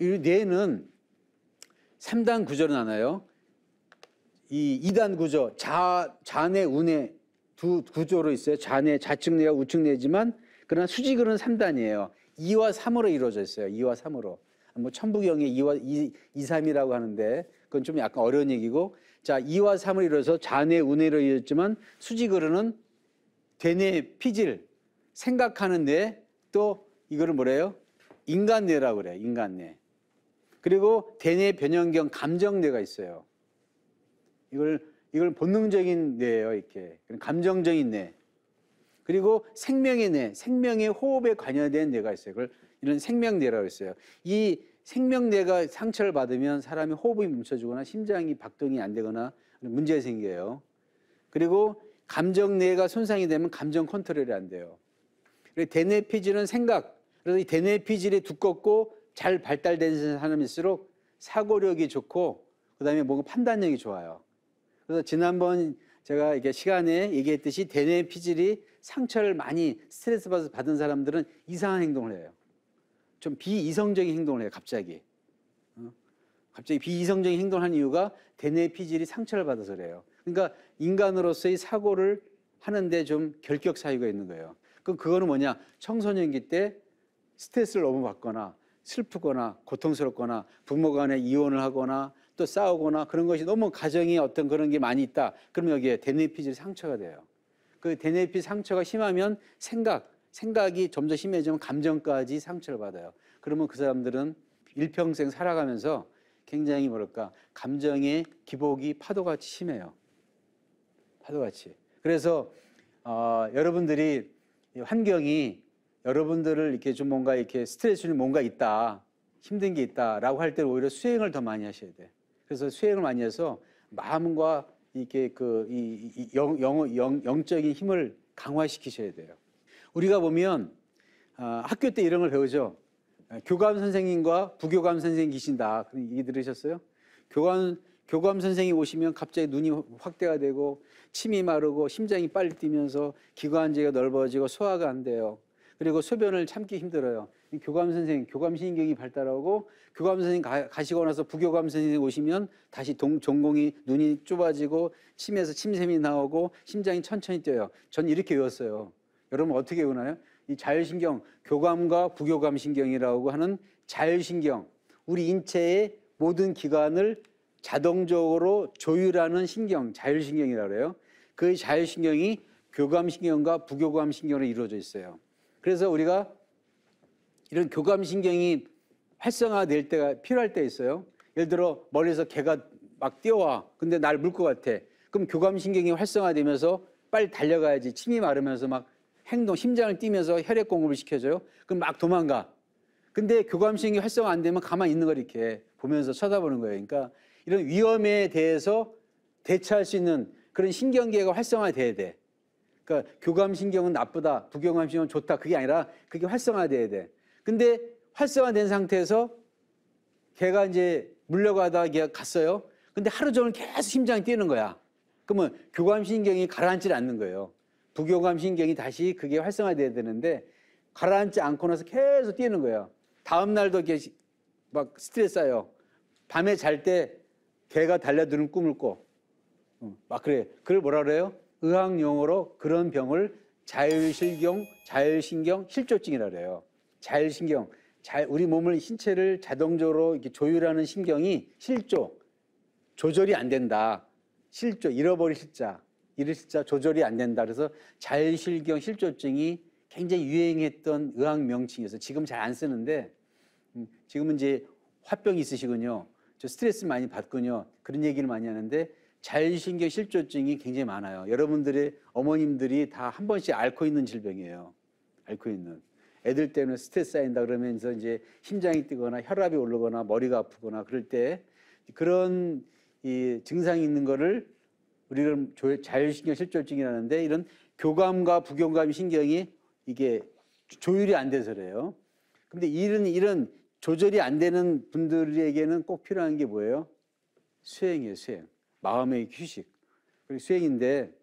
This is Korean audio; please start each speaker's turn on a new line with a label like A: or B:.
A: 이 뇌는 3단 구조로 나눠요. 이 2단 구조, 자, 자뇌 우뇌 두 구조로 있어요. 자뇌 좌측뇌와 우측뇌지만 그러나 수직으로는 3단이에요. 2와 3으로 이루어져 있어요. 2와 3으로. 뭐천부경의 2와 2, 2 3이라고 하는데 그건 좀 약간 어려운 얘기고 자, 2와 3을 이루어서 자뇌 우뇌로 이루어졌지만 수직으로는 대뇌 피질, 생각하는 뇌, 또 이거를 뭐래요? 인간뇌라고 그래요. 인간뇌. 그리고 대뇌 변형경 감정뇌가 있어요. 이걸 이걸 본능적인 뇌예요, 이렇게. 감정적인 뇌. 그리고 생명의 뇌, 생명의 호흡에 관여된 뇌가 있어요. 그걸 이런 생명뇌라고 했어요. 이 생명뇌가 상처를 받으면 사람이 호흡이 멈춰지거나 심장이 박동이 안 되거나 문제가 생겨요. 그리고 감정뇌가 손상이 되면 감정 컨트롤이 안 돼요. 그리고 대뇌 피질은 생각. 그래서 이 대뇌 피질이 두껍고 잘 발달된 사람일수록 사고력이 좋고 그다음에 뭔가 판단력이 좋아요. 그래서 지난번 제가 이게 시간에 얘기했듯이 대뇌 피질이 상처를 많이 스트레스 받아서 받은 사람들은 이상한 행동을 해요. 좀 비이성적인 행동을 해요. 갑자기. 어? 갑자기 비이성적인 행동을 한 이유가 대뇌 피질이 상처를 받아서 그래요. 그러니까 인간으로서의 사고를 하는데 좀 결격 사유가 있는 거예요. 그 그거는 뭐냐? 청소년기 때 스트레스를 너무 받거나 슬프거나 고통스럽거나 부모 간에 이혼을 하거나 또 싸우거나 그런 것이 너무 가정에 어떤 그런 게 많이 있다. 그러면 여기에 대뇌피질 상처가 돼요. 그 대뇌피 상처가 심하면 생각, 생각이 점점 심해지면 감정까지 상처를 받아요. 그러면 그 사람들은 일평생 살아가면서 굉장히 뭐랄까 감정의 기복이 파도같이 심해요. 파도같이. 그래서 어, 여러분들이 환경이 여러분들을 이렇게 좀 뭔가 이렇게 스트레스는 뭔가 있다, 힘든 게 있다라고 할 때 오히려 수행을 더 많이 하셔야 돼. 그래서 수행을 많이 해서 마음과 이렇게 그이 영, 영, 영, 영적인 힘을 강화시키셔야 돼요. 우리가 보면 아, 학교 때 이런 걸 배우죠. 아, 교감 선생님과 부교감 선생님 계신다. 이 들으셨어요? 교감 교감 선생님 오시면 갑자기 눈이 확대가 되고 침이 마르고 심장이 빨리 뛰면서 기관지가 넓어지고 소화가 안 돼요. 그리고 소변을 참기 힘들어요. 교감 선생, 교감 신경이 발달하고 교감 선생 가시고 나서 부교감 선생 오시면 다시 동, 전공이 눈이 좁아지고 침에서 침샘이 나오고 심장이 천천히 뛰어요. 전 이렇게 외웠어요. 여러분 어떻게 외우나요? 이 자율신경, 교감과 부교감 신경이라고 하는 자율신경, 우리 인체의 모든 기관을 자동적으로 조율하는 신경, 자율신경이라고 그래요. 그 자율신경이 교감신경과 부교감신경으로 이루어져 있어요. 그래서 우리가 이런 교감신경이 활성화될 때가 필요할 때 있어요. 예를 들어 멀리서 개가 막 뛰어와. 근데 날 물 것 같아. 그럼 교감신경이 활성화되면서 빨리 달려가야지. 침이 마르면서 막 행동, 심장을 뛰면서 혈액 공급을 시켜줘요. 그럼 막 도망가. 근데 교감신경이 활성화 안 되면 가만히 있는 걸 이렇게 보면서 쳐다보는 거예요. 그러니까 이런 위험에 대해서 대처할 수 있는 그런 신경계가 활성화돼야 돼. 그러니까 교감신경은 나쁘다, 부교감신경은 좋다. 그게 아니라 그게 활성화돼야 돼. 근데 활성화된 상태에서 걔가 이제 물려가다가 걔가 갔어요. 근데 하루 종일 계속 심장이 뛰는 거야. 그러면 교감신경이 가라앉질 않는 거예요. 부교감신경이 다시 그게 활성화돼야 되는데 가라앉지 않고 나서 계속 뛰는 거예요. 다음 날도 막 스트레스 쌓여. 밤에 잘 때 개가 달려드는 꿈을 꿔. 어, 막 그래. 그걸 뭐라 그래요? 의학 용어로 그런 병을 자율신경, 자율신경 실조증이라 그래요. 자율신경, 자, 우리 몸을 신체를 자동적으로 이렇게 조율하는 신경이 실조, 조절이 안 된다. 실조, 잃어버릴 실자, 잃을 실자 조절이 안 된다. 그래서 자율신경 실조증이 굉장히 유행했던 의학 명칭이어서 지금 잘 안 쓰는데 음, 지금은 이제 화병이 있으시군요. 저 스트레스 많이 받군요. 그런 얘기를 많이 하는데 자율신경 실조증이 굉장히 많아요. 여러분들의 어머님들이 다 한 번씩 앓고 있는 질병이에요. 앓고 있는. 애들 때문에 스트레스 쌓인다 그러면서 이제 심장이 뛰거나 혈압이 오르거나 머리가 아프거나 그럴 때 그런 이 증상이 있는 거를 우리는 자율신경 실조증이라는데 이런 교감과 부교감 신경이 이게 조율이 안 돼서 그래요. 근데 이런 이런 조절이 안 되는 분들에게는 꼭 필요한 게 뭐예요? 수행이에요, 수행. 마음의 휴식, 그리고 수행인데